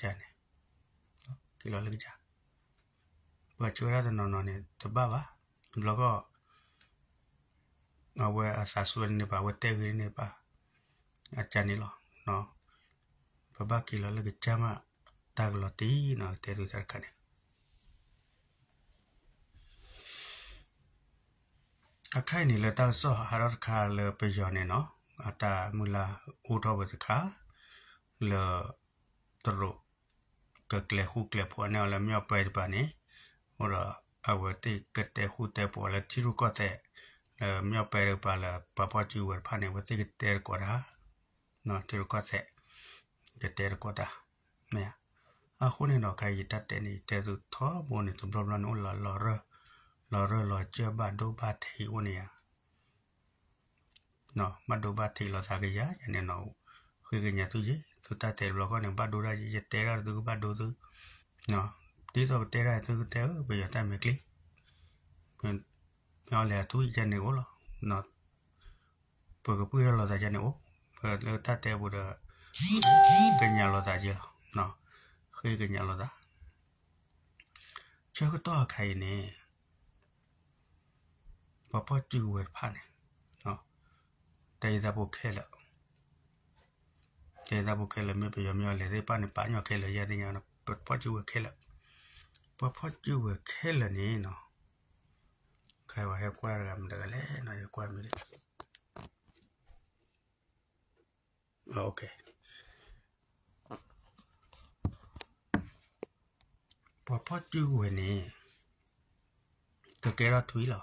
တယ်ကီလိုလိကြဘာချိုရတဲ့နော်နော်နဲ့တဘာပါဘလော့ကငါဝဲအဆာဆွေနေပါဝဲတဲဂရနေပါအချန်နီလောနော်ဘဘကီလိုလိကြမှာတာဂလတီနော်တဲသူချခနဲ့အခိုင်နေလတာဆော့ဟာရခါလပေဂျော်နေနော်အတာမူလာဦးတော်ဘတ်ခါလတရုကကလေခုကလေပေါ်နေလာမြောပဲပနေဟောရအဝတိကတဲ့ခုတဲ့ပေါ်လာချိရုကတဲ့မြောပဲပါလာပပချူဝဖာနေဝတိကတဲ့ကောရာနော်ချိရုကတဲ့ကတဲ့ကောတာမေအခုနေတော့ခိုင်တတ်တဲ့နေတဲ့သူသောဘုန်နေသူဘလဘလနော်လာလော်ရလော်ရလော်ချဘဒုဘထေဝနေနော်မဒုဘထေလော်သာကြရနေနော်ခေကညာသူကြီးသူတတ်တယ်ဘလော့ကနေဘတ်ဒိုရာရတဲရာသူဘတ်ဒိုသူနော်ဒီဆိုတဲရာသူတဲဘယ်ရတမ်းမကလေးပြောလဲသူကျန်နေကိုလားနော်ပကပူရလာတာကျန်နေကိုဖတ်လဲတတ်တယ်ဘူးတော့ကညာလာတာကျနော်ခေကညာလာတာချေကတော့ခိုင်နေပပကျူဝဲဖာနေနော်တေးတာဘုခဲလား thế te da bu kele me pe ba mio le de pa ne pa nyo kele ya de na pa pa ju kele pa pa ju kele ni no kai wa he kwa ra mda le na yo kwa mi le okay pa pa ju này cái ke ra thui lo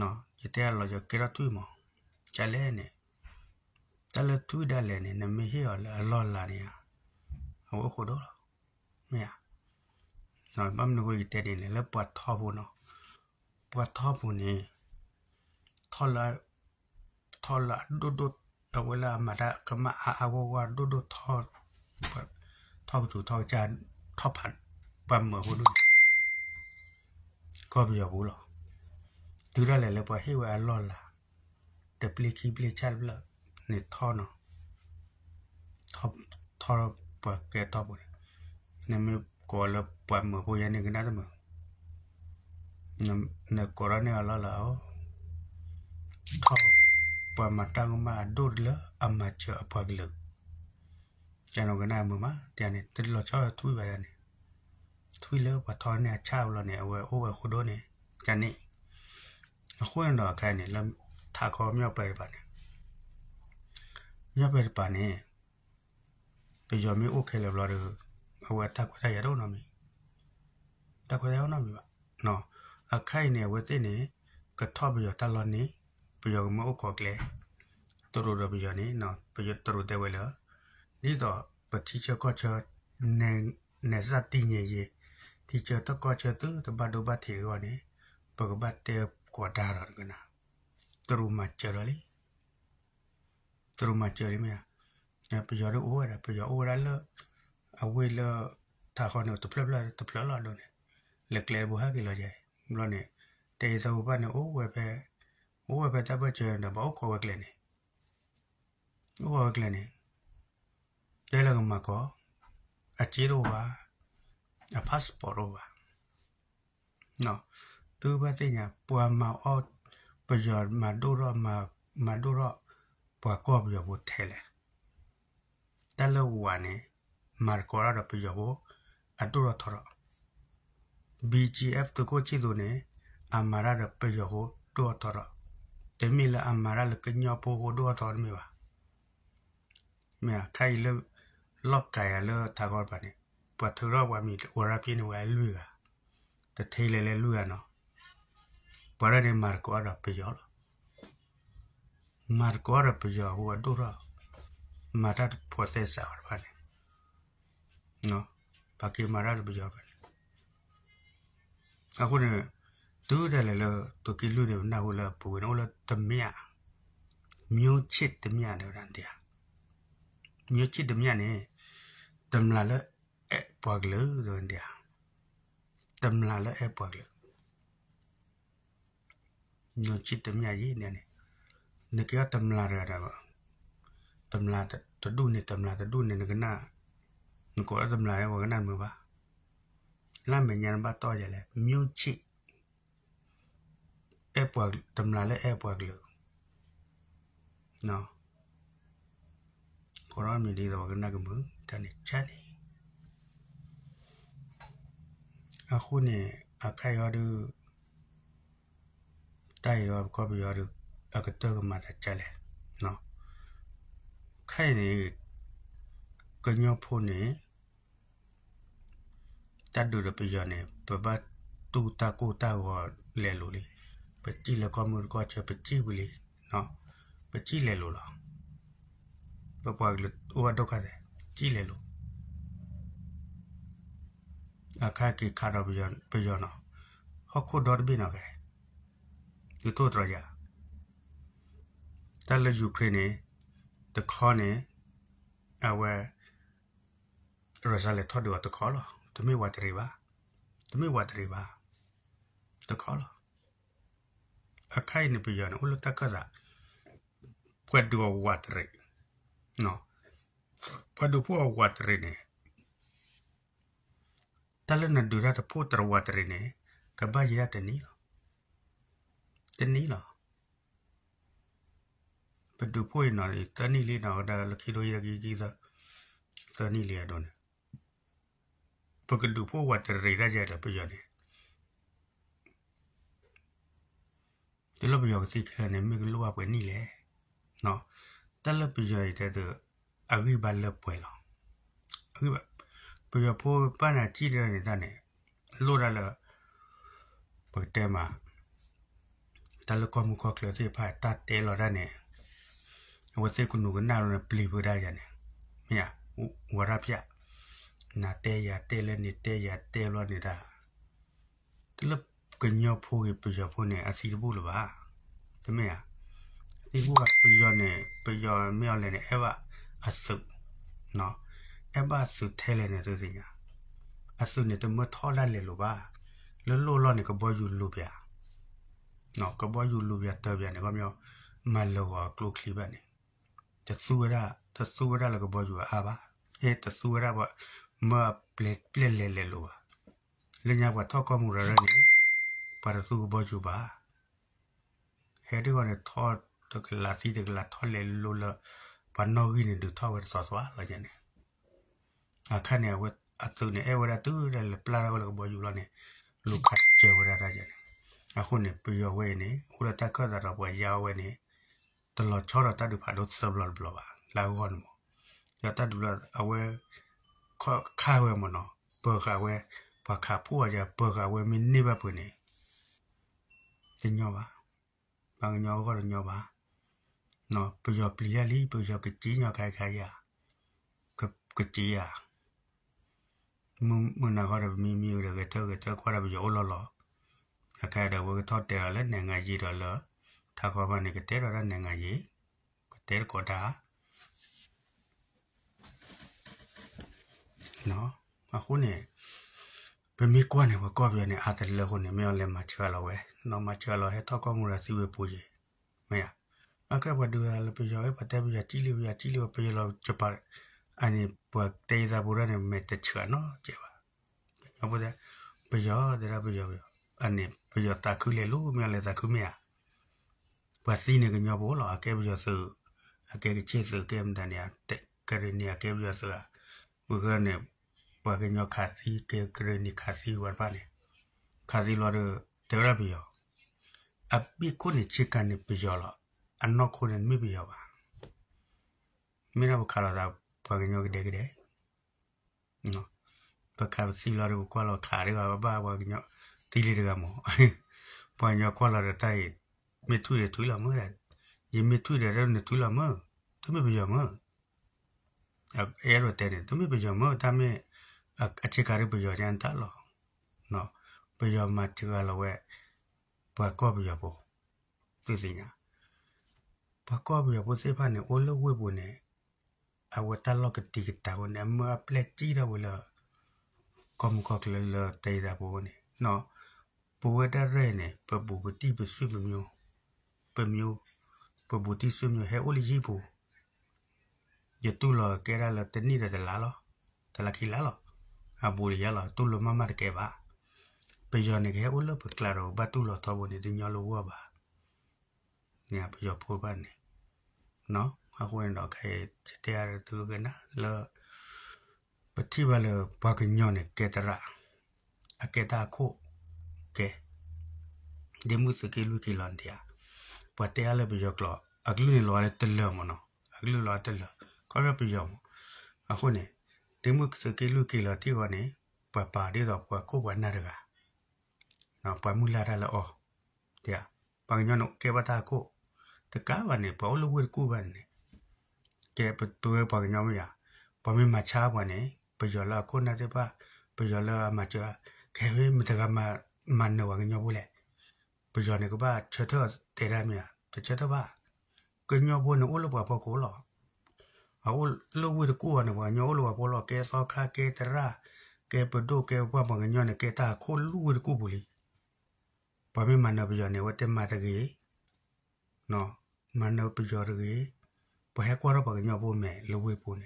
nó ye te là yo ke ra thui mo chale này တလတူဒါလည်းနေနမေဟေော်လာလော်လာနေဟိုခုတော့မရနော်ဘမ်နူကိုတက်တယ်လည်းပွတ်ထောဘူးနော်ပွတ်ထောဘူးနေထော်လာထော်လာဒုဒုတဝလာမတာကမအာအဝဝဒုဒုထော်ထော်သူထော်ကြထော်ဖတ်ပမ်မဟုတ်ဘူးကောပြရဘူးလားဒူရလည်းလည်းပွတ်ဟေဝါလော်လာတပလီကီပလီချာဘလားနေထောနထောထောပကေထောပနမကောလပမဟိုယနေကနာတမနမနကောရနေအလာလာထောပမတန်မဒုဒလအမချအပကလကျွန်တော်ကနာမမတန်နေတလချောသွေးပါတယ်သွေးလောပထောနေချောက်လောနေအဝဲအိုးဝဲခုဒိုနေကျွန်နေအခွင့်တော်ခိုင်းနေလမ်းထာခေါ်မြောက်ပဲပါနေ nyabel pane pe yo mi oke le bla de awa ta ko ta ya do no mi ta ko ya no mi ba no a khai ne we te ne ka tho bi yo ta lo ni pe yo mo ko kle to ro ro bi yo ni no pe yo to ro de we la ni do pa ti cha ko cha ne ne za ti nye ye ti cha to ko cha tu to ba do ba thi ro ni pa ba te ko da ro na to ru ma cha ro li through ma chơi mía nè bây giờ nó uống rồi bây giờ uống rồi lơ à quên lơ thà con nó tập lớp lơ tập lớp lọ luôn nè lật lẹ bùa cái lọ vậy lọ nè để tàu ba nó uống về về uống về ta bây giờ nó bảo cô về nè uống về nè đây là mà có à chỉ đồ à à passport đồ à nó từ ba tên nhà bùa mà ở bây giờ mà đô rồi mà mà đô rồi ပွာကောပြောဖို့ထဲလဲတလဝါနဲ့မာကောရတော့ပြောဖို့အတူတော့ထော် BGF တကိုချီလို့နဲ့အမာရတော့ပြောဖို့တော့ထော်တမီလာအမာရလကညောပိုကိုတော့ထော်မိပါမြခိုင်လလော့ကရလတာကောပါနေပွာထရဝါမီဝရပြင်းဝဲလူကတထေးလေလေလူရနော်ဘာရနေမာကောရတော့ပြော marcora pillo agua dura marar procesa vale no para que marar pillo vale ahora tú dale lo tu que lo de una bola pues no lo temía miu chit temía de grandia miu chit temía ne temla lo e puagle de grandia temla lo e puagle miu chit temía allí ne nekya tamla rara ba tamla ta du ne tamla ta du ne ngana ngko ra tamla ya wa ngana mu ba la me nyan ba to ya le myu chi e pwa tamla le e pwa glu no ko ra mi li da wa ngana ga mu ta ne cha ni a khu ne a kai ya du တိုက်ရောကော်ပီရောတို့အကတောမတကြလေနော်ခိုင်နေကညောဖို့နေတတ်တူရပြရနေပပတူတာကိုတာဝလဲလို့လေပတိလကမှုကချပတိဘူးလေနော်ပတိလဲလို့လားပပကလဟိုတော့ခါတယ်ကြည်လဲလို့အခါကိခါတော့ပြရပြရနော်ဟုတ်ခုတော့ပြနော်ကဲဒီတော့တော့ရตลอดยุคเรนตะคอนเอาไว้รัสเซียทอดดวตะคอลตไมวัดรีวาตไมวัดรีวาตะคอลอะใครนี่ไปยานอุลตะกะระพวดูวัดรีเนะพอดูพวกวัดรีเนี่ยตลอดนดูได้ตะพูดตรวัดรีเนี่ยกบ้ายาตนี้ตนี้ล่ะ tupoinari tanili na oda lakiro yagi giza tanili adone pagadu po watari raja la piyane tilo piyo si kane miglu wa kweni le no tala piyo ite de agiba le puelo agiba piyo po pana chira ni dane lora la pagtema tala komu koklo si pa tate lo dane ဝတ်သက်ကုနုကနာရပလီပဒါရနေမြာဝရပြနာတဲရတဲလည်းနေတဲရတဲလို့နေတာတလကညောဖိုးပြရဖို့နေအစီတဖို့လပါတမေဟာဒီဘုကပြရနေပြရမြော်လည်းနေအဲ့ဘအဆုနော်အဲ့ဘဆုထဲလည်းနေသူစင်ညာအဆုနေတမထောလာလေလိုပါလောလောလောနေကဘောယူလိုပြနော်ကဘောယူလိုပြတော့ပြနေကမျိုးမလောကကလုခလီပါနေ tesura tesura la bo ju aba e tesura ba ma ple ple le le lo le nya wa tho ko mu ra ra ni para su bo ju ba he de ne tho to ke la si de la tho le lo la pa no gi ne de tho wa so so la ja ne a kha ne wa a tu ne e wa ra tu le pla ra la bo ju la ne lu kha che wa ra ra ja ne a khu ne pu yo we ne khu la ta ka da ra wa ya we ne ตลอดชอรตัดดูผ่านรถเซิร์ฟหลอดบลอว่าลาวอนมอยาตัดดูละเอาไว้ข้อข้าวเวมันเนาะเปิดข้าวเวปากขาผู้อาจจะเปิดข้าวเวมินนี่แบบนี้จะยอวะบางยอก็จะยอวะเนาะปยอปลียลีปยอกจียอใครใครอ่ะกับกจีอ่ะมึงมึงนะก็จะมีมีอะไรก็เธอก็เธอก็จะไปยอหล่อหล่อใครเดี๋ยวก็ทอดเดี๋ยวแล้วเนี่ยไงจีเดี๋ยวเลยတာကောကနေကတဲရရနိုင်ငံရေးကတဲကောတာနော်အခုနေပမေကွာနေဝကောပြနေအတလခုနေမြော်လဲမချလာဝဲနော်မချလာဟဲတော့ကောမှုရစီဝပူကြီးမရအကဘဒူရလပြရောပတဲပြကြီးလေးပြကြီးလေးပြရောချပါအနေပတေးသာဘူရနေမေတချနော်ကြပါဘုရားပြရောတရပြရောအနေပြရောတာခုလေလို့မြော်လဲတာခုမြော်วัดซีเนี่ยก็ญอบ่ล่ะแกบ่ยอซื้อแกก็เชิซื้อแกมันดันเนี่ยแต่กรณีแกบ่ยอซื้อบ่ก็เนี่ยบ่ก็ญอขาซีแกกรณีขาซีว่าป่ะเนี่ยขาซีลอเดเดระบ่ยอအပိကိုနေချစ်ကန်နေပြရလားအနောက်ကိုနေမိပြရပါမင်းတို့ခါလာတာဘာကညိုကတဲ့ကတဲ့နော်ဘာကစီလာတို့ကွာလာခါရပါဘာဘာကညိုတီလီတကမောဘာညိုကွာလာတဲ့တိုက် me thui de thui la mo ra ye me thui de ra ne thui la mo tu me bya mo ab e ro te ne tu me bya mo ta me a che ka re bya jan ta lo no bya ma che ga lo we ba ko bya bo tu si nya ba ko bya bo se pha ne o lo we bo ne a we ta lo ke ti ke ta ko ne mo a ple chi ra bo la kom ko le le te da bo ne no ဘဝတရဲနဲ့ပပူပတိပစုမျိုး pemio pebuti sumio he oli jibu ye tu lo ke ra la teni de la lo de la ki la lo a bu ya lo tu lo mama de ke ba pe yo ne ke ulo pe claro ba tu lo to bo ni de nyo lo wa ba ni a pe yo po ba ni no a ko en lo ke te ya de tu ke na lo pe ti ba le ba ke nyo ne ke ta ra a ke ta ko ke de mu se ke lu ke lon dia పట్టేయాలి బియ్యక్లో అగ్లు నేను లోనే తెల్లామను అగ్లు లో తెల్ల కొర బియ్యము అహునే టెము కిలు కిలో టీవని పాడి దొక్క కువన్నరుగా నా పములారాల ఓ tia pangyano kebata ko takawane paulo wir kuwane ke ptuwe pangyamo ya pami macha wane payola ko na de ba payola macha kewe mitaka ma manno wangnyo bule ပျော်နေကဘာချက်တော့တဲရမြတချက်တော့ဘာကညောဘုန်းဦးလဘပေါ်ကိုလောအဦးလဝိရကူနဝညောလဘပေါ်လောကဲသောခါကဲတရာကဲပဒုကဲဘမငညောနကဲတာခိုလူဝိရကူဘူးလီပမေမနပျော်နေဝတဲမတကြီးနော်မနပျော်ရကြီးဘဟကွာရပညောဘုမဲလဝိပုန်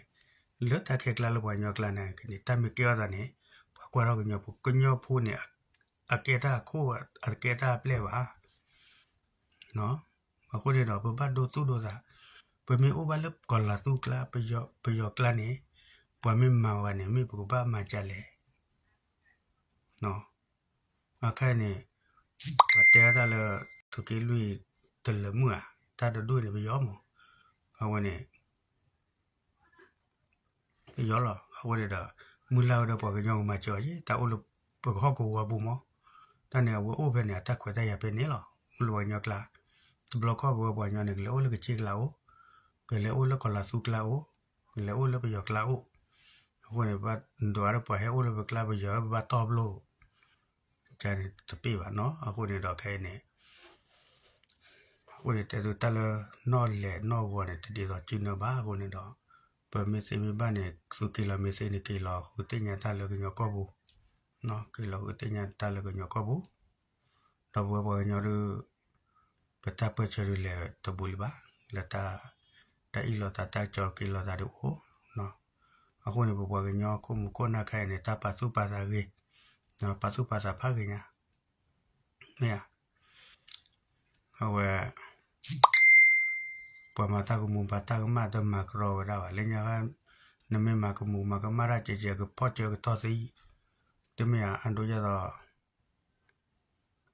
လတ်တခဲကလာလဘညောကလာနေကနေတမကေရဒနေဘကွာရကညောဘုကညောဖုန်နေ aketa kuat aketa plewa no aku dia dah bebat do tu do za pemi u balap kola tu kla peyo peyo kla ni pemi mawane mi berubah macale no maka ni patea ta le tu ke lui te le mua ta da du ni peyo mo awane peyo lo aku dia dah mula dah pakai jauh macam je tak ulu pekok gua bu mo တန်နယ်ဝအိုဘယ်နဲ့တက်ခွေတဲ့ရပဲနေလားလွယ်ညကလာဘလော့ကောဘဝညနေကလေအိုလကချီကလာအိုကလေအိုလကလာစုကလာအိုကလေအိုလပယကလာအိုဟိုနေဘတ်ဒွါရပဟဲအိုလပကလာပယဘတ်တော်ဘလို့ကျန်တပြပါနော်အခုနေတော့ခဲနေအခုနေတဲတူတလနော်လေနော်ဝနေတတိတော့ကျင်းတော့ပါအခုနေတော့ပမေစီမဘနဲ့စုကီလာမေစီနေကီလာဟိုတင်ညာတလကညကောဘူးနော်ကီလိုကတင်ညာတာလကညကဘူးတော့ဘဘညရပတာပချရလေတဘူလပါလတာတိုင်လောတာတာချောကီလိုတာတို့နော်အခုနေဘဘညကိုမကိုနာခိုင်နေတာပါစုပါစာကြီးနော်ပါစုပါစာဖာကြီးညာမေယာဟောဝဲပမတာကမူပတာကမတမကရောဝရပါလညာကနမေမကမူမကမရာချေချေကပေါချေကတောစီတမယအန်တို့ရတော့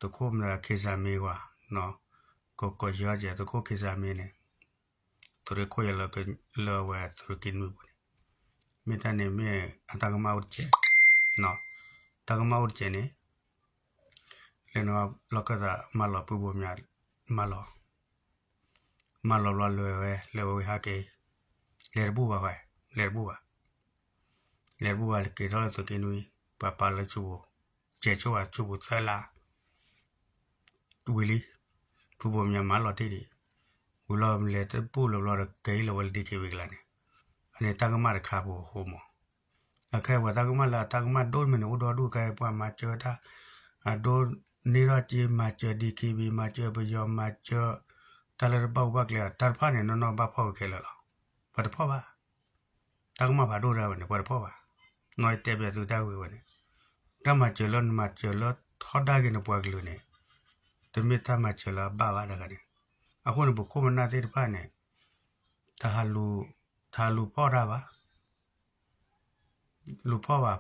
တခုမလားခေစားမေးကွာနော်ကိုကိုရောကြတခုခေစားမေးနေသူရခွေလကလောဝဲသူရကင်းမှုပဲမေတ္တာနေမေအတကမဟုတ်ချေနော်တကမဟုတ်ချေနေလေနော်လောကတာမလောပူပူမြာမလောမလောလောလွယ်ဝဲလေဝဟာကေလေဘူပါခွဲလေဘူပါလေဘူပါကေတော့သူကင်းလို့ papa la chubo che chowa chubo tsala tuwili pubo mya malo tiri gulo mle te pu lo lo ra kei lo wal dike wigla ne ane tagama ra khabo homo akai wa tagama la tagama don mene udo du kai pa ma che ta a do ni ra chi ma che dike bi ma che bu yo ma che talar ba ba kle tar pha ne no no ba pho ke la pa pho ba tagama ba do ra ne pa pho ba noi te be tu ta we ne တမချေလမချေလထောဒါကိနပွားကလေးနဲ့တမေတမချေလဘာဝဒါကလေးအခုနဘခုမနာတဲ့ဖာနဲ့ဒါလူဒါလူပေါ်တာပါလူပေါ်ပါ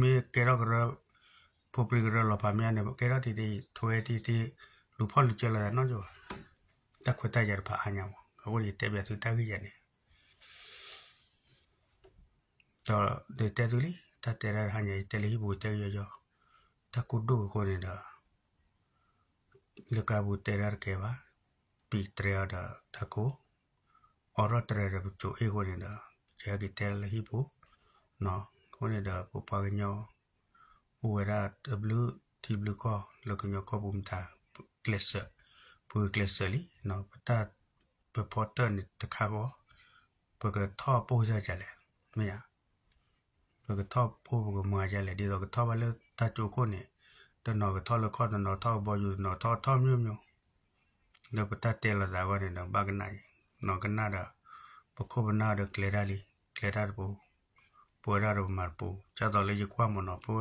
မေကေရောကရပိုပရီကရလပါမြန်နေကေရတီတီထွေတီတီလူဖော်လူကျလာနော်ကြောတက်ခွတ်တရပါအညာအခုဒီတက်ပြသူတက်ကြည့်ရတယ်တော့ဒီတက်သူလေး ta tera hanya tele hi bu te yo yo ta kudu ko ne da leka bu tera ke ba pi tre ada ta ko oro tre ra chu e ko ne da ya ki tele hi bu no ko ne da bu pa nyo u ra w ti blu ko lo ko nyo ko bum ta klesa pu klesa li no ta pe porter ni ta ka ko ပကထပိုးကြကြလေမရก็ทอบพูกเมื่อใจเลยดีเราก็ทอบว่าเลือตาจูคนเนี่ยตอนนอก็ทอบละครตอนนอทอบบอยู่นอทอทอมยุ่มยุ่เราก็ตาเตลเราวันเนี่ยเราบ้ากันไหนนอกันหน้าเราปกคบหน้าเราเคลียร์ได้เคลียร์ได้ปูปูได้เรามาปูจะต่อเลยจะคว้ามันนอปู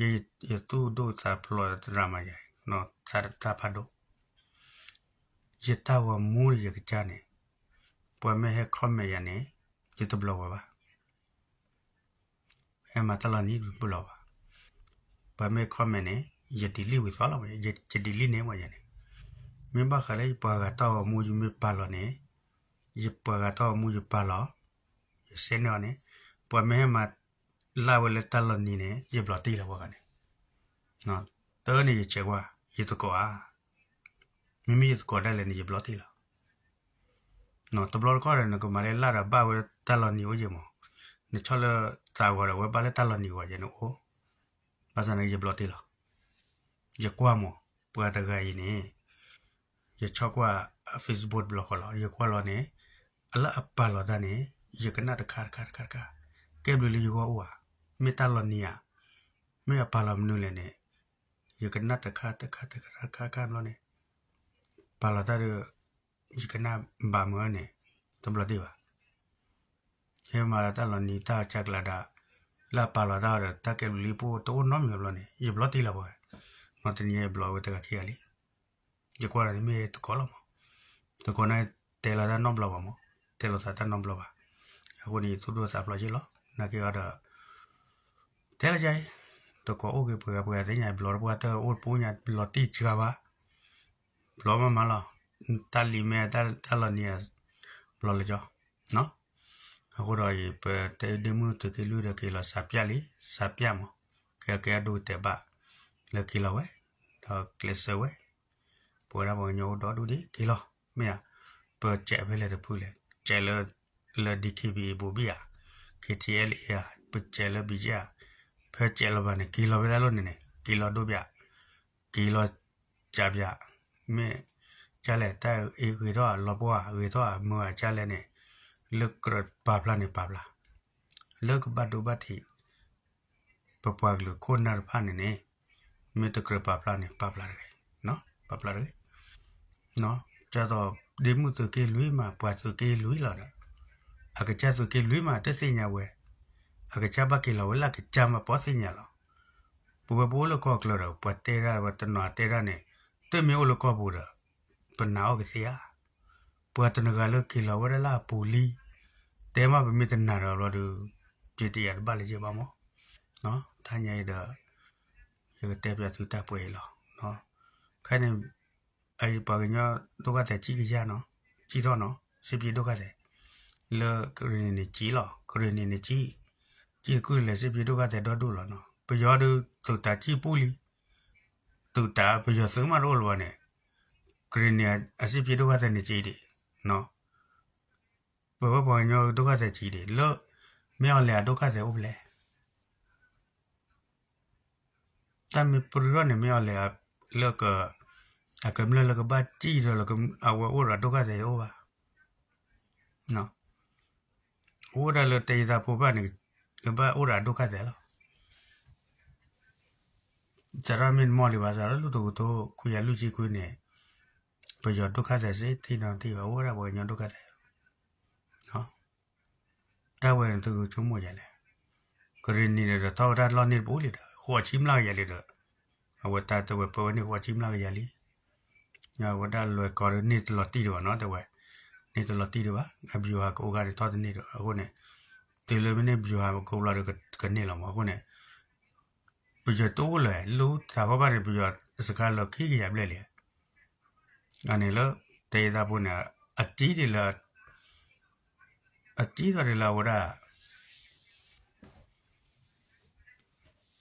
ยี่ยี่ตู้ดูตาพลอยดรามาใหญ่นอสารตาพัดดูจิตตาวมูลยกจานี่ปวยไม่ให้คอมเมยันนี่จิตตบลาวะအဲမှာတလာနီပလောပါဘာမဲခမနေယတိလီဝီသွားလာမယ်ယတိလီနေမှာရနေမင်းဘာခလေးပါကတော့မူယူမပါလောနေယပါကတော့မူယူပါလောစနေနေပမဲမှာလာဝလေတလာနီနေယဘလတီလာဝကနေနော်တော်နေချေကွာယတကွာမိမိယတကွာတယ်နေယဘလတီလာနော်တဘလကောရနေကမလေးလာရဘာဝတလာနီဝေးမောနချလစာဝရဝပါလက်တလနီဝရနိုဘာသာနေရဘလတိလရကွာမပွာတဂိုင်းနေရချကွာ Facebook ဘလခလရကွာလနေအလအပါလဒနေရကနာတခါခါခါခါကဲဘလူလီယောဝါမေတလနီယာမေပါလမနုလနေရကနာတခါတခါတခါခါခါလနေပါလတာရကနာဘာမနေတဘလတိဝါ ye mara ta lo ni ta chak la da la pa la da ra ta ke li po to no mi lo ni ye blo ti la bo ma te ni ye blo we ta ka ki ali ye kwa ra ni me to ko lo mo to ko na te la da no blo ba mo te lo sa ta no blo ba ko ni tu do sa blo ji lo na ke ra te la jai to ko o ke po ya po ya te nya blo po ta o po nya blo ti chra ba blo ma ma la ta li me ta ta lo ni ya blo le jo no အခုတော့ဒီပဲတဲ့ဒီမှုတကယ်လို့ရကလာစပြလေစပြမကဲကဲဒုတဘလကီလာဝဲတော့ကလစ်ဆဝဲပေါ်ရမညိုတော့ဒုဒီကီလာမြာပေါ်ကျဲပဲလေတပူလေကျဲလလဒီကီဘီဘူဘီယာ KTL ယာပကျဲလဘီယာဖဲကျဲလဘာနေကီလာပဲလို့နေနေကီလာတို့ဗျကီလာကြဗျမြဲကျဲလေတဲ့အေဂီတော့လဘွားဝေတော့မွာကျဲလေနေลึกกระปาบลานี่ปาบลาลึกบัดดูบัดที่ปะปากลึกคนนาพานี่เนี่ยมีตะกระปาบลานี่ปาบลาเลยเนาะปาบลาเลยเนาะจะต่อဒီမှုသူကေလွေးမှာပွာသူကေလွေးလာတာအကချသူကေလွေးမှာတက်စင်ညာဝဲအကချဘကေလာဝလာကချမပေါ်စင်ညာလာပူပပိုးလကောကလရပတေရာဝတနာတေရာနဲ့တေမျိုးလကောပူရာပနာကစီယာပွာတနကလကေလာဝရလာပူလီ tema pemita nara lo du jeti ya bali je mamo no tanya ida yo tep ya tu tap we lo no khai ne ai pa ga nya do ka te chi ki ya no chi do no si pi do ka te le kre ni chi lo kre ni ni chi chi ku le si pi do ka te do du lo no pe yo du tu ta chi pu li tu ta pe yo su ma ro lo ne kre ni a si pi do ka te ni chi di no ဘဝပေါ်ညောဒုက္ခဆက်ကြီးတယ်လို့မြောက်လေဒုက္ခဆက်ဟုတ်လေတမ်းပရရနေမြောက်လေလောကအကမလလကဘာကြီးရလကအဝေါ်ရဒုက္ခဆက်ရောပါနော်အိုရလတေသာပေါ်ပါနေကဘာအိုရဒုက္ခဆက်လားဇရာမင်မော်လီဘာဇာလူတို့တို့ခွေရလူကြီးခွေးနေဘယ်ကြောဒုက္ခဆက်စေတိတော်တိပါဝရဘောညဒုက္ခဆက်တာဝဲသူချွမရလေကရင်နီတော့တော်ရလောနေပိုးလေတော့ဟောချိမလာရလေတော့အဝတာတော့ပေါ်နေဟောချိမလာရလေညဝတာလွယ်ကော်နေတလတီတော့နော်တော်ဝဲနေတလတီတော့အဘီဟာကိုကရတော်နေတော့အခုနဲ့ဒီလိုမနေဘီဟာကိုလာတော့ကနေလာမှာအခုနဲ့ဘီတော့လေလို့သာဘာနဲ့ဘီဟာစကားလောက်ခိကြရပြလေလေအနေလို့တေးတာပုန်အတီးတယ်လား aquí dore lavorare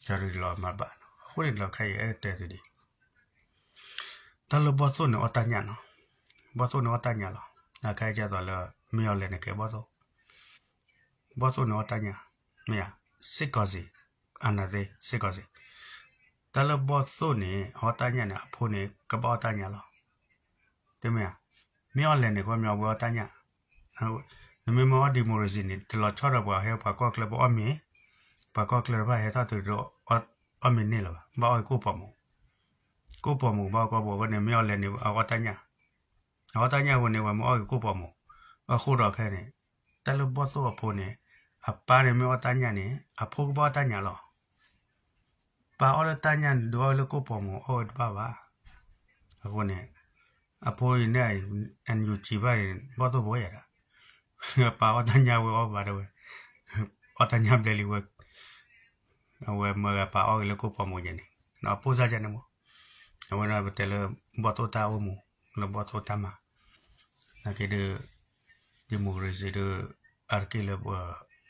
jari lo mabano kuri lo kai e te di talo boso ne otanya no boso ne otanya lo na kai ja dole mio le ne ke boso boso ne otanya mia sikozi anade sikozi talo boso ne otanya ne apo ne kaba otanya lo te mia mio le ne ko mio bo otanya နမေမောဒီမိုရစီနီတလချရဘဟေဖကောကလဘအမီဖကောကလဘဟေတာတူရအမီနီလဘာအကိုပမကိုပမဘာကဘဝနေမြော်လည်းနေအဝတညာအဝတညာဝနေဝမအကိုပမအခုတော့ခဲနေတလဘတော့အဖိုးနေအပါရမေအတညာနေအဖိုးကဘတညာလောပါအော်တညာဒွာလကိုပမအော်ပါပါအခုနေအဖိုးနေအန်ယူချီပါရင်ဘာတော့ဘောရတာပါဝတညာဝေဘာရဝေအတညာဘလီဝေဝေမရပါအောလကိုပမောညနေနော်ပူဇာကြနေမောဝနာဘတလဘတ်တာဝမူလဘတ်တာမနာကေဒဒီမိုရစီဒအာကေလဘ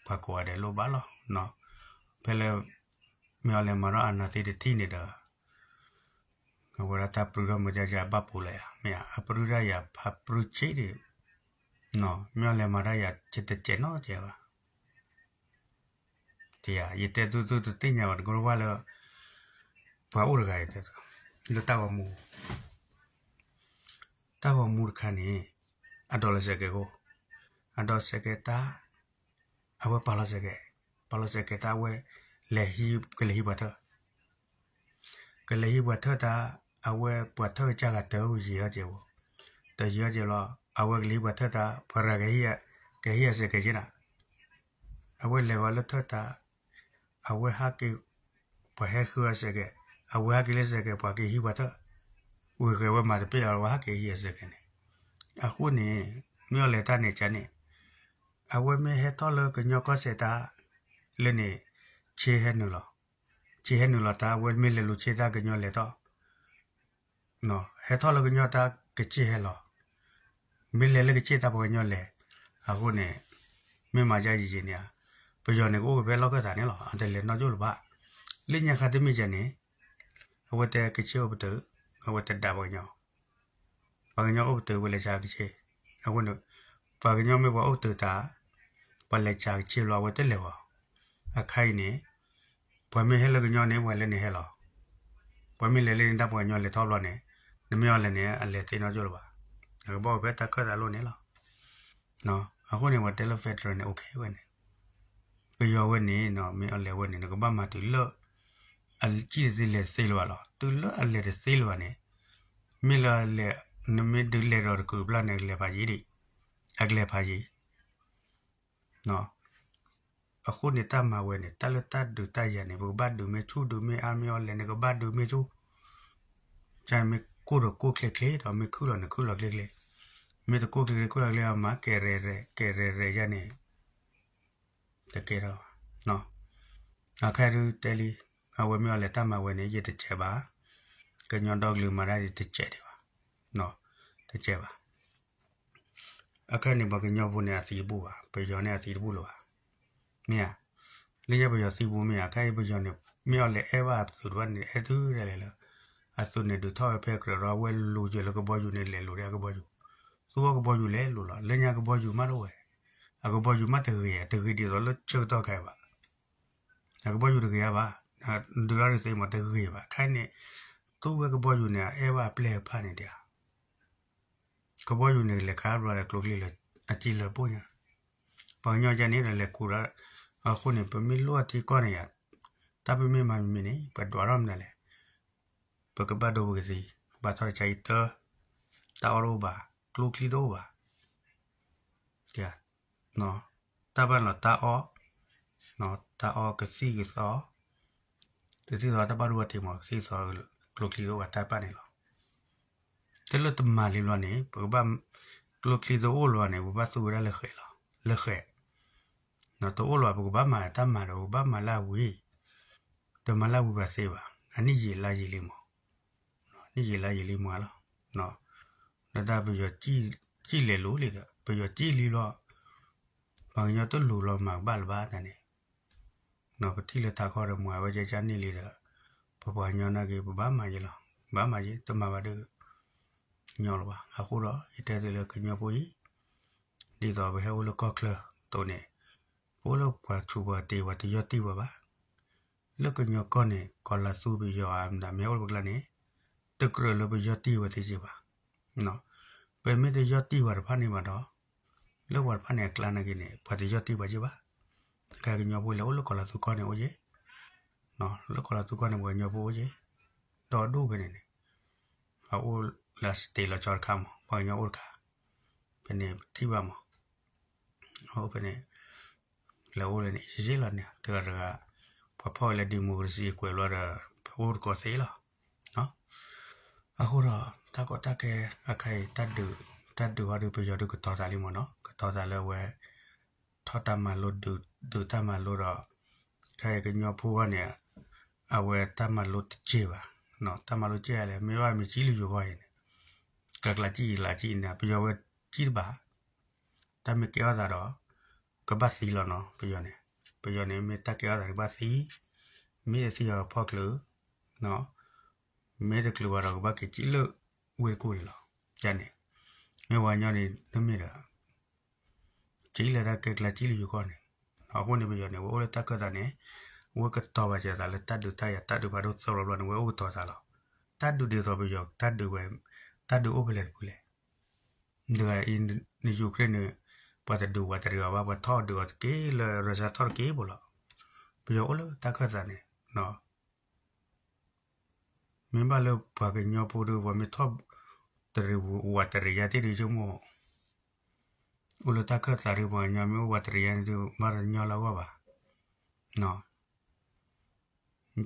ပကွာတယ်လိုပါလောနော်ဖဲလဲမြော်လဲမရအနာတိတိနေတာဝရတာပရဂမကြကြပပူလဲမြအပရရရဖပရချိတယ်နော်မြော်လဲမှာရချက်တကျနော်ကျပါတရားရတဲ့တူတူတင်ညာကတော့ဘာလဲဘာဥရခိုင်တဲ့လတဝမူတဝမူခဏနေအတော်လက်စကေကိုအတော်စကေတာအဝပါလစကေပါလစကေတာဝဲလေဟီကလေဟီဘတ်ကလေဟီဘတ်တာအဝဲပတ်ထကြလာတော့ရရကြဘူးတရရကြလား awek liba tata para gahia gahia se kajina awe lewala tata awe hake pahe khua se ke awe hake le se ke pa ke hiba ta we ke we ma de pe awe hake hiya se ke ne aku ni mio le ta ne chane awe me he to lo ke nyoko se ta le ne che he nu lo che he nu lo ta awe me le lu che ta ke nyo le to no he to lo ke nyo ta ke che he lo မင်းလည်းလည်းချေတာပေါ်ညော့လေအခုနဲ့မင်းမကြရည်ချင်းညာပျော်နေကိုပဲလောက်ကတာနေလောအတလေနော်ကျို့လပါလိညာခတ်မိချင်နေအဝတ်တဲ့ကချေဘတအဝတ်တဲ့တာပေါ်ညော့ဘာညော့အုတ်တဲ့ဝလေချာကချေအခုနဲ့ဘာညော့မေဘောအုတ်တဲ့တာပလေချာချေလောဝတ်တဲ့လေဝအခိုင်နေဘွယ်မင်းဟဲလကညော့နေဝဲလည်းနေဟဲလောဘွယ်မင်းလေလေတာပေါ်ညော့လေထောက်လောနေနမေော့လည်းနေအလေတင်တော့ကျို့လပါငါဘောပဲတက်ခတ်ရလို့နေလားနော်အခုနေဝတယ်လီဖက်ထရနေโอเคဝနေပြောဝနေနော်မင်းအလဲဝနေငါဘာမှတူလို့အလကြည့်စီလေစေးလွာလားတူလို့အလဲစေးလွာနေမင်းလာလေနမေဒူလေရောကူပလနေလေပါကြီးဒီအကလေပါကြီးနော်အခုနေတာမဝဲနေတလတဒူတရနေဘဘဒူမေချူဒူမေအာမျောလေနေကဘဒူမေချူချိုင်မေကိုတော့ကိုကလစ်လေတော့မခုတော့နခုတော့ကလစ်လေမေတကိုကလစ်ကိုကလစ်အမကဲရဲရဲကဲရဲရဲရနေတကယ်တော့နော်အခါရူတယ်လီအဝဲမြော်လက်တမဝဲနေရတဲ့ချက်ပါကညွန်တော့လူမရတဲ့ချက်တယ်ပါနော်တချက်ပါအခါနေဘကညော့ဖို့နေအစီဘူးပါပေကျော်နေအစီဘူးလို့ပါမင်းလေးရပေကျော်စီဘူးမင်းအခါရပေကျော်နေမြော်လက်အဲပါသူတို့ကနေအဲသူတယ်လေလို့အစုံနေတို့ထောက်ဖက်ခရရာဝဲလူကျလကဘောယူနေလေလူရကဘောယူသူကဘောယူလေလူလာလညာကဘောယူမတော့ဝဲအကဘောယူမတရေတရေဒီတော့ချက်တော့ခဲပါအကဘောယူတရေပါဒူရရစိမတရေပါခိုင်းနေသူကဘောယူနေအဲဝပလေဖာနေတယ်ကဘောယူနေလေခါရရကလုကလေးအချီလပုံညာပေါညောကြနေလေကူရအခုနေပမီလို့အတီကောနေရတပမီမမီနေပဒွာရမနေလေပကပဒိုဘကစီဘာထရချိုက်တတာရောဘာကလုကလီဒိုဘာကျာနော်တပန်လတာအောနော်တာအောကစီကစောတတိတော်တပရဝတိမောစီစောကလုကလီဒိုဘာတပန်နေလောတလတမလီလောနေပကပကလုကလီဒိုလောနေဘာသူရလခဲလောလခဲနော်တိုးလောပကပမာတမရောဘာမလာဝီတမလာဝီပါစေပါအနိကြီးလာကြီးလေးမောနေ့ရလာရလေးမှာလားနော်နာတာပြီးတော့ကြည်ကြည်လေလို့လေကပြီးတော့ကြည်လီတော့ဘာညတော့လူလောမှာဘာလဘာတန်နေနော်ပတိလက်သာခေါ်ရမှာပဲကြာချာနေလေတော့ဘဘညောနာကေဘဘာမှာရလားဘာမှာရတမပါတော့ညောလောပါအခုတော့အတဲတယ်လေကညောပိုးဒီတော့ဘယ်ဟိုလကောက်ကလတော့နေပိုးလို့ပါချူပါတေဝတရတိပါပါလကညောကောနေကောလာစုပြီးရောအမ်ဒါမြောလကလနေတကရလဘယတိဝတိစီပါနော်ဘယ်မေတယတိဝရဖာနေမှာတော့လောဝရဖာနေကလနာကိနေဖတ်ယတိပါကြပါကာကညဘွေလောလကလာသူကနေဦးရေနော်လကလာသူကနေဘွေညဘိုးရေတော်ဒုပဲနေအိုးလာစတေလာချော်ခမ်ဘာညအိုးခါဘယ်နေတိပါမဟုတ်ဘယ်နေလောလနေစီစီလာနေတကရကပဖော်လေဒီမိုကရေစီကွယ်လာတာဘိုးကောသေးလားနော်အခုတော့တကောတကဲအခိုင်တတ်တူတတ်တူဟာဒီပကြောတူကတော်စားလေးမနော်ကတော်စားလဲဝဲထောတမလို့ဒူဒူတမလို့တော့ခဲကညောဖိုးကနေအဝဲတမလို့ကြည့်ပါနော်တမလို့ကြည့်ရလဲမေဝမကြီးလူရောရင်ကလကလာကြည့်လာကြည့်နေပြောဝဲကြည့်ပါတမကြောတာတော့ကပတ်စီလောနော်ပြောနေပြောနေမေတကြောတာကပတ်စီမေစီရောဖောက်လို့နော် medical ကတော့ဘာကကြည့်လို့ဝေကိုလောကျန်နေမေဝါညောနေနမီရာကြည့်လာတာကက်ကလာကြည့်လို့ခေါ်နေအခုနေပြောနေဝေတက်ကတာနေဝေကတော့ပါကြတာလက်တတ်တူတရတတ်တူဘာလို့ဆော်လို့ဝေဥတော်စားလောတတ်တူဒီဆိုပြီးတော့တတ်တူပဲတတ်တူဥပလက်ဘူးလေဒါအင်းနေယူကရိန်းနေပတ်တူဝတ်ရီဝါဘတ်ထော်ဒူတ်ကေလရဇာထော်ကေဘလောပြောလို့တက်ကတာနေနော် memba lo pake nyopo do wa metop tere wa tere ya tere jomo ulo taka tare wa nyame wa tere ya do mar nyola wa ba no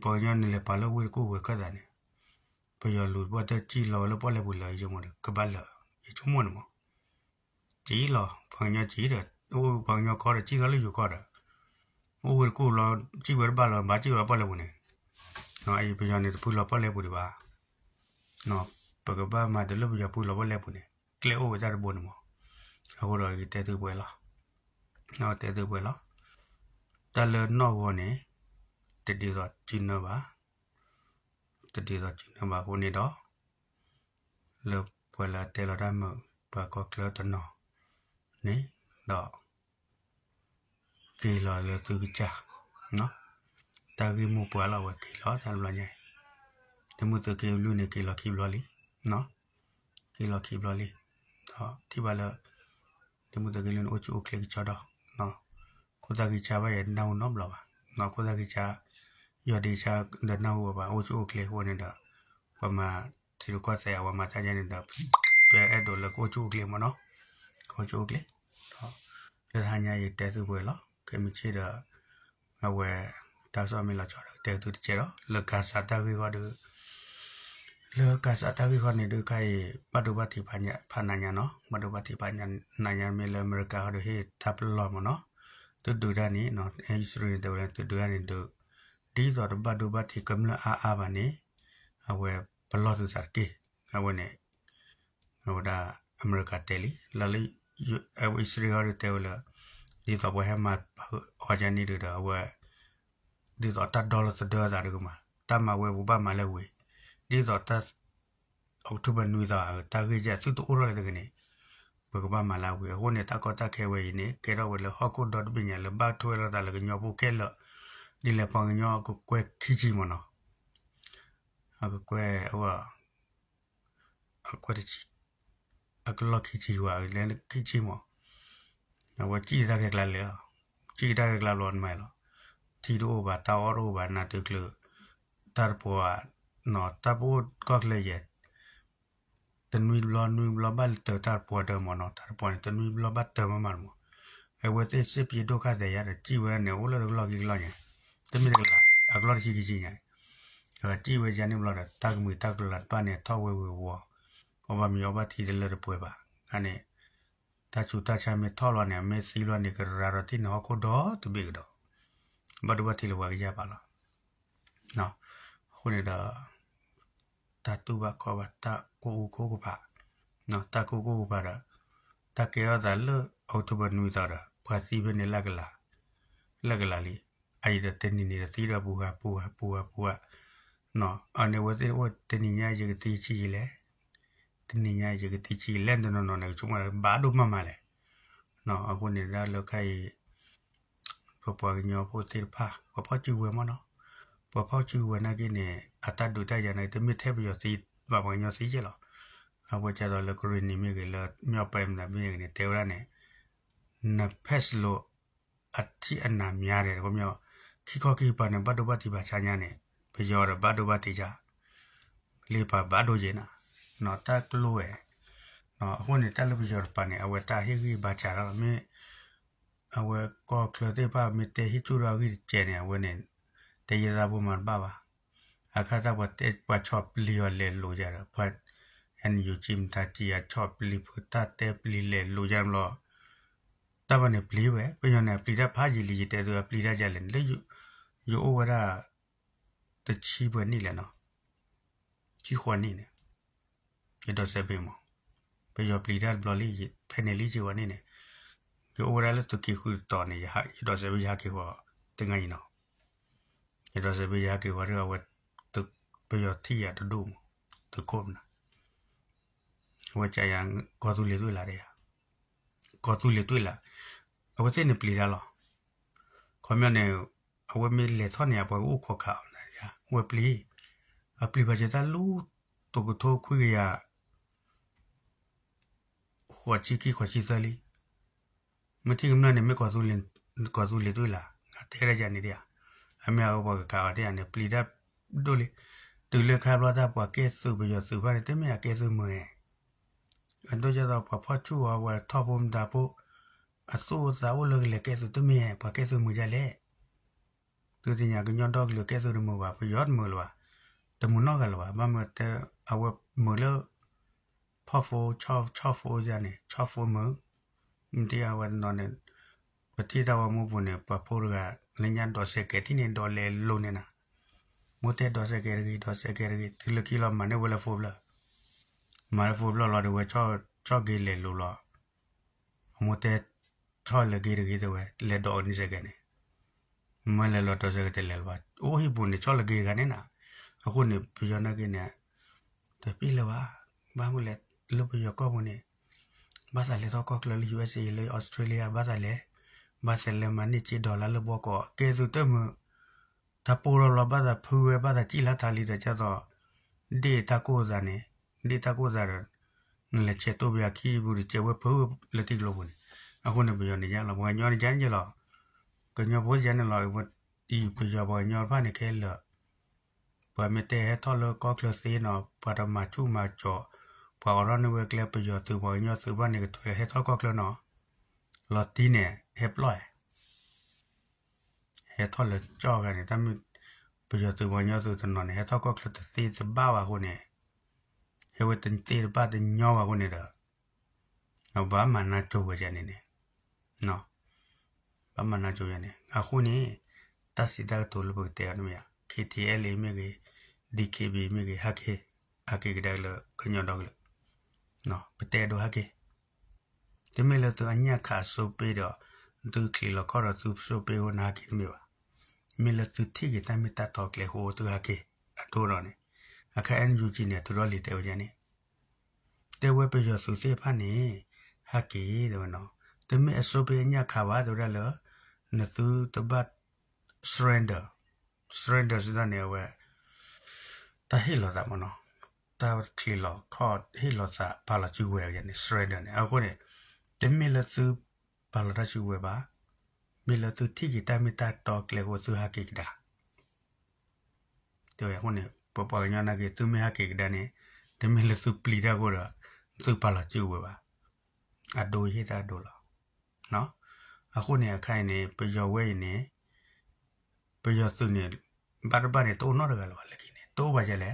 po nyo ni le palo we ko we ka dane po yo lu wa ta chi lo lo po le bu lo jomo de ka ba lo ye jomo no chi lo po nyo chi de o po nyo ko de chi lo lo yo ko de o we ko lo chi we ba lo ba chi wa pa le bu ne နော်အဲ့ဒီပျော်နေတပူလောပတ်လဲပူဒီပါနော်ပကဘာမှာတလူပျော်ပူလောပတ်လဲပူနေကလေအိုဝကြတဲ့ဘုံနမောအခုတော့တဲတူပွဲလားနော်တဲတူပွဲလားတလနော့ဝနေတတိတော့ဂျင်းနပါတတိတော့ဂျင်းနပါကိုနေတော့လေပွဲလာတဲလာတမ်းပါကောကလတနောနေတော့ကေလာလေသူကြနော်တာဂီမူပွာလာဝကီလောတာလညာဒမုတကေလူနေကေလောခိဘလောလီနော်ကေလောခိဘလောလီဟောဒီပါလဒမုတကေလူအိုချိုကလကချတော့နော်ကိုတာကီချာပါရဲ့နောင်နော်ဘလောပါနော်ကိုတာကီချာယောဒီချာဒနာဟောပါအိုချိုကလဟောနေတာပမာဒီလိုကဆရာဝမတာကြနေတာပြဲအဲ့တော့လကိုချိုကလမနော်ကိုချိုကလဟောလက်ထညာရဲ့တဲစုပွဲလောကေမချေတာအဝဲဒါဆိုအမေလာချောတော့တဲသူတကျတော့လကစာတဝေဝဒုလကစာတဝေခနေဒုခိုင်ပဒုပတိပညာဖနာညာနော်မဒုပတိပညာနာညာမေလအမေရိကဟိုဟေထပ်လောမနော်တူတူရနီနော်အိစရီတော်တူတူရနီတူဒီတော်ဘဒုပတိကမ္လအာအာပါနေအဝဲဘလော့သူစားကေအဝဲနေဟိုဒါအမေရိကတဲလီလလီအဝဲစရီဟိုတဲဝလာဒီတော့ဘဟမတ်ဟောဂျန်နီတူတော်အဝဲဒီတော့တဒေါ်လာစဒေါ်လာတွေကမှာတမဝဲဘူပမလဲဝဲဒီတော့တအောက်တိုဘာနွေသားတာဂေကြသူတို့ရတဲ့ကနေဘဂဗမလာဝဲဟိုနေတာကတခဲဝဲနေကေရဝဲလဟကုဒတ်ပညာလဘထွေရတာလကညောပုကဲလဒီလပငညောကိုကွဲခီချီမနောအကကွဲဟောအကွဲချီအကလခီချီဝါလဲခီချီမနဝချီတာကဲကလာလေချီတာကဲကလာလွန်မဲလောทีรูบาตาอรูบานาตุกลุตารปัวนอตาปูก็เลยเยตนุยลอนุยลอบัลเตอตารปัวเดมอนอตารปัวตนุยลอบัตเตอมามันมอไอเวทเอสิปีโดคาเดียร์จีเวเนอุลลอกลอกอีกลอกเนี่ยตมิเดลอักลอกจีจีเนี่ยเออจีเวจันนิมลอดตักมือตักลอดป้าเนี่ยท่อเวเววัวก็ว่ามีอบาทีเดลเลอป่วยป่ะอันนี้ถ้าชุดถ้าชาเมท่อลอเนี่ยเมซีลอเนี่ยก็รารตินฮอโคดอตุบิกดอ barua thilo wa ya pala no khone da ta tu ba ko ba ta ko ko ko ba no ta ko ko ba da ta ke ya da lo october nu da da kwa si be ne lagla lagla li ai da te ni ni da ti da bu ga bu ga bu ga bu ga no ane wa te wa te ni nya je ti chi le te ni nya je ti chi le no no no ne chu ma ba do ma ma le no a ko ne da lo kai ပပညောပိုတိဖာပပချူဝဲမနောပပချူဝနာကိနေအတဒုတယနေတမိထဲပယောစီပပညောစီကြလောအဝချတော်လကရနီမီကလမြောက်ပိုင်နာမီနေတေဝရနေနဖက်စလိုအတိအနာများတယ်ကောမြောက်ခိခောကိပနဘတ်တုဘတိပါချာညာနေပယောရဘတ်တုဘတိကြလေပါဘတ်တုဂျေနာ နော်တက်ကလိုရဲ့နော်အခုနေတက်လို့ပယောရပနေအဝတာဟိကိပါချာရမေ awe ko klote pa mi te hi chu ra gi che ne awe ne te ye ra bu man ba ba akha ta ba te pa chop li yo le lo ja ra phat and you chim tha ti ya chop li phu ta te pli le lo ja lo ta ba ne pli we pe yo ne pli da pha ji li te so ya pli da ja le le yo yo o wa ra te chi bu ni le no chi khwa ni ne ye do se pe mo pe yo pli da blo li phe ne li ji wa ni ne yo obra le to ki khu to ni ha do se bi ha ki ho te ngai no yo do se bi ha ki ho re wa to pe yo thi ya to do to ko na wa cha yang ko tu le tu la re ko tu le tu la a wa te ne pli ra lo ko myo ne a wa me le tho ne ya bo u ko ka na ya wa pli a pli ba je ta lu to ko tho khu ya 火鸡给火鸡这里。မထင်ကမနဲ့မကောဇူလင်ကောဇူလီတွေ့လားငါတဲရကြနေတယ်အမေအဘောကကာတဲ့အနေပလီဒပ်ဒိုလေတူလခါဘလာတာပွားကဲဆူပြီးရဆူပါတယ်တမရကဲဆူမွေအန်တို့ကြတော့ပဖချူဝါဝါထောက်ပုံတာပို့အစိုးစာဝလလေကဲဆူတမရပွားကဲဆူမွေကြလေသူတင်ညာကညွန်တော့လေကဲဆူရမွာပယောတ်မွလဝတမနောကလဝမမတအဝမွလဖော်ဖိုချော့ချော့ဖိုရနေချော့ဖိုမွ intia wan nonen pati dawa mu bune papurga lenyan dose ke tinin dole lunena mute dose kergi dose kergi tilo kilo mane wala fobla mane fobla lo de wa cho cho gi le lu lo mute cho le gi gi de wa le do ni se gane male lo dose ke le wa o hi bune cho le gi gane na aku ne piyona gi ne te pile wa bangulet lu piyo ko bune บาสเลตอกอกลล USA เลยออสเตรเลียบาสเลบาสเลมันนี่จีดอลลาร์บอกก็เกซุเตมถ้าปูรลบาสพูเวบาสจีลาทาลีเดจะต่อเดตาโกซานี่เดตาโกซานี่ละเชตบยาคีบุริเจวพูเลติกลบุนအခုနေပြောနေကြလောငွေညောနေကြနေလောကညောဘိုးကြနေလောဘဒီပြောဘောညောဖာနေခဲလောဘာမတဲဟဲထော်လောကောကလစီနောပရမချူမာချောพอเราเนื้อเกลือประโยชน์ตัวบอยยอดตัวบ้านนี่ก็ตัวเฮ็ดเขาก็เกลือเนาะ ลอตตีเนี่ยเฮ็ดลอยเฮ็ดทอดเลยจ่อกันเนี่ยถ้ามีประโยชน์ตัวบอยยอดตัวถนนเฮ็ดเขาก็เกลือตัวตีตัวบ้าว่าคนเนี่ยเฮ็ดตัวตีตัวบ้าตัวย่อว่าคนเนี่ยเด้อเราบ้ามันน่าจูบกันเนี่ยเนาะบ้ามันน่าจูบกันเนี่ยอ่ะคู่นี้ตัดสินใจตัวลูกเตะเนี่ย KTL มีกี่ DKB มีกี่ฮักเฮฮักเฮก็ได้เลยขึ้นยอดดอกเลยနော်ပတဲတော့ဟကေဒီမဲ့လို့သူအညခါဆုပ်ပြီးတော့သူကလီလခေါ်တော့သူဆုပ်ပြီးဟိုနာကိမြေပါမီလသူတိကတမီတတ်တော့ကလေဟိုသူဟကေအထိုးတော့နေအခါအန်ယူဂျီနေသူတော့လေတဲ့ဦးကြနေတဲဝဲပြရသူစေဖတ်နေဟကေတော့နော်ဒီမဲ့အဆုပ်ပြီးအညခါပါတော့ရလောနသူတပတ် surrender surrender စတဲ့နေဝဲတဟိလောတာမနော်တာထလီလခေါ်ဟီလောစာဘာလာချူဝဲရနေစရဒန်အခုနေတမီလသူဘာလာချူဝဲပါမီလသူတီကီတမီတာတော့ကလေကိုသူဟာကိကဒါတေအခုနေပပညာနာကေသူမဟာကိကဒါနေတမီလသူပလီတာကိုတော့သူဘာလာချူဝဲပါအဒိုဟီတာဒိုလာနော်အခုနေအခိုင်နေပျော်ဝဲနေပျော်သူနေဘာဘာနေတော့နော်ရကလောလေကိနေတော့ပါကြလေ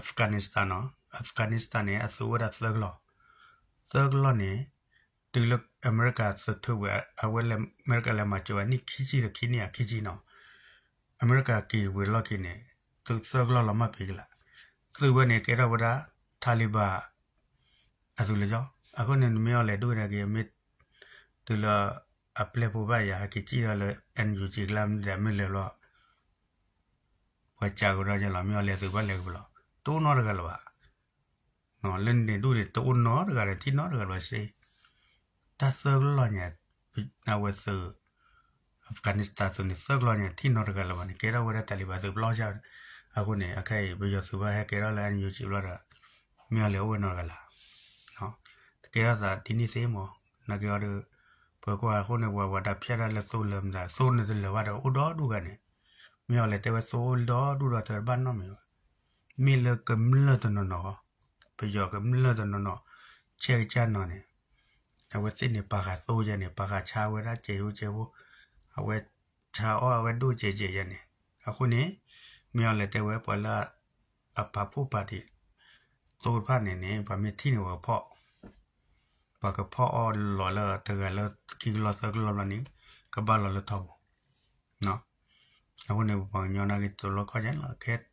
Afghanistan နော် Afghanistan နဲ့အဆိုးရသကလောသကလောနဲ့ဒီလအမေရိကသထုဝအဝဲလအမေရိကလမှာကျော်နိခိချီရခိနီယခိချီနော်အမေရိကကီဝေလော့ကိနေသူသကလောလမပိကလာသူဝနေကေရဝဒသာလီဘာအသူလေကြောအခုနေမြော်လေတို့ရကေမစ်ဒီလအပလေပူပါရခိချီရလေအန်ယူဂျီကလမ်ဒဲမီလေလောဝချာကိုရကြလာမြော်လေသူပါလေဘလော tu no da galwa no len ni du ni tu no da galwa ti no da galwa se ta sa lo nya na we su afghanistan su ni sa lo nya ti no da galwa ni kera wera taliba su blo ja aku ni akai bu yo su ba ha kera la ni chi lo da mi ale we no galwa no kera da ti ni se mo na kera de ဘကွာခုနေဝဝတာဖျက်ရလက်စိုးလမ်းလာစိုးနေတယ်ဝါတော့ဥတော်ဒုကနေမြော်လေတဲဝစိုးတော်ဒုတော်တဘန်နော်မြော်มีเลกมเลตนนอไปยอกมเลตนนอเชจานอเนี่ยเอาไว้ติเนี่ยปากาโตยันเนี่ยปากาชาเวลาเจวเจวเอาไว้ชาอ้อเอาไว้ดูเจเจยันเนี่ยအခုနေမြော်လက်တဲဝဲပေါ်လာအပပူပါတီသို့ဖာနေနေဗမေတိနေဝဖော့ပကဖော့အော်လော်လာတကလကီလော်သကလော်လာနေကဘာလော်လထောနော်အခုနေပေါ်ညောနာကီတလောခကြန်လာခဲ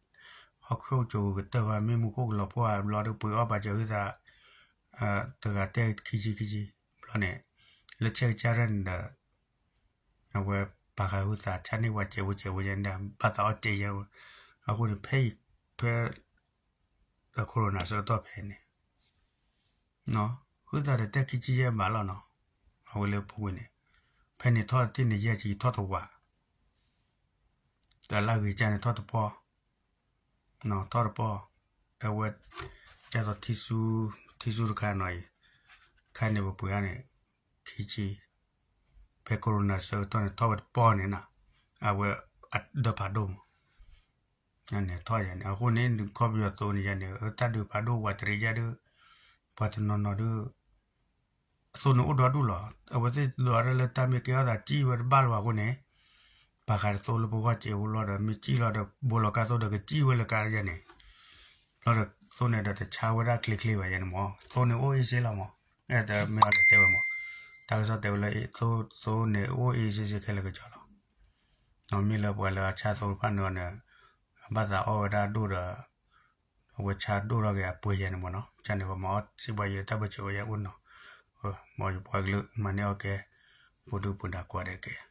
အခုကျိုးတော်မေမှုကိုလောပွားဘလောတို့ပွေောပါကြွေးတာအဲတကတဲ့ခီကြီးခီကြီးဘလောနဲ့လက်ချက်ကြရန်ဒါအဝဲပါကဟုတာချနေဝချေဝချေဝရန်ဒါဘာတော့တေရအခုဖေးဖဲကိုရိုနာဆိုတော့ဖဲနေနော်ဟုတ်တယ်တက်ခီကြီးရဲ့မလာနော်အဝဲလေပူနေဖဲနေတော့တင်းနေရချီထော့တော့ဝါတလာကြီးကြနေထော့တော့နော်တော့ပေါ်အဝတ်ကျတော့တီဆူတီဆူခါနိုင်ခါနေပူရနေခီချီပေကိုရိုနာဆောတော့တော့ပေါ်နေနာအဝတ်ဒပါဒုံนั่นเนี่ยทอยเนี่ยคนนี้ครอบครัวตัวนี้เนี่ยถ้าดูพาดูวัตรีจะดูพัฒนานดูส่วนอุดรดูหรอเอาไปดูอะไรแล้วตามเกี่ยวกับจีวันบ้านว่าคนนี้ bakar tol buka ce ulora mi ci lora boloka to daga ci wala karja ne lora sone da ta chawara klikli wa yan mo sone o ise la mo e da me ala te mo ta sa te wala e to sone o ise se kele ga jalo no mi la wala cha so pa no ne ba da o da do da wa cha do ra ga pu yan mo no cha ne ba mo si ba ye ta ba che wa ya un no mo ba glu ma ne o ke ပုဒုပုဏ္ဏကွာတဲ့ကဲ